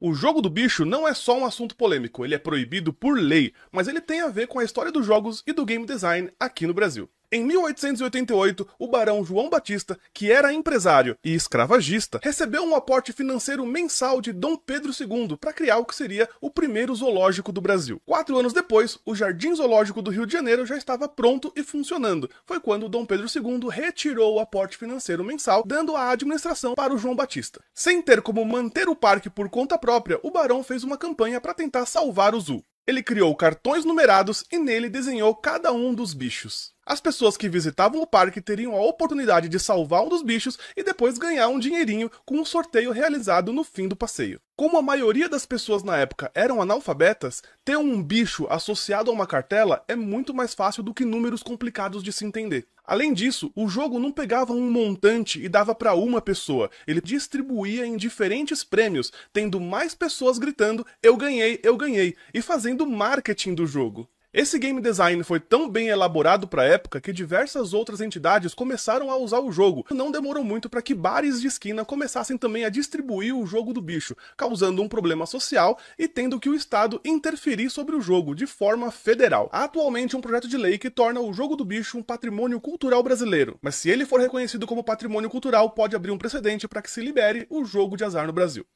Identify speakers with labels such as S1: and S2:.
S1: O jogo do bicho não é só um assunto polêmico, ele é proibido por lei, mas ele tem a ver com a história dos jogos e do game design aqui no Brasil. Em 1888, o barão João Batista, que era empresário e escravagista, recebeu um aporte financeiro mensal de Dom Pedro II para criar o que seria o primeiro zoológico do Brasil. Quatro anos depois, o Jardim Zoológico do Rio de Janeiro já estava pronto e funcionando. Foi quando Dom Pedro II retirou o aporte financeiro mensal, dando a administração para o João Batista. Sem ter como manter o parque por conta própria, o barão fez uma campanha para tentar salvar o zoo. Ele criou cartões numerados e nele desenhou cada um dos bichos. As pessoas que visitavam o parque teriam a oportunidade de salvar um dos bichos e depois ganhar um dinheirinho com um sorteio realizado no fim do passeio. Como a maioria das pessoas na época eram analfabetas, ter um bicho associado a uma cartela é muito mais fácil do que números complicados de se entender. Além disso, o jogo não pegava um montante e dava para uma pessoa, ele distribuía em diferentes prêmios, tendo mais pessoas gritando eu ganhei, eu ganhei, e fazendo marketing do jogo. Esse game design foi tão bem elaborado para a época que diversas outras entidades começaram a usar o jogo. Não demorou muito para que bares de esquina começassem também a distribuir o jogo do bicho, causando um problema social e tendo que o Estado interferir sobre o jogo de forma federal. Há atualmente um projeto de lei que torna o jogo do bicho um patrimônio cultural brasileiro, mas se ele for reconhecido como patrimônio cultural, pode abrir um precedente para que se libere o jogo de azar no Brasil.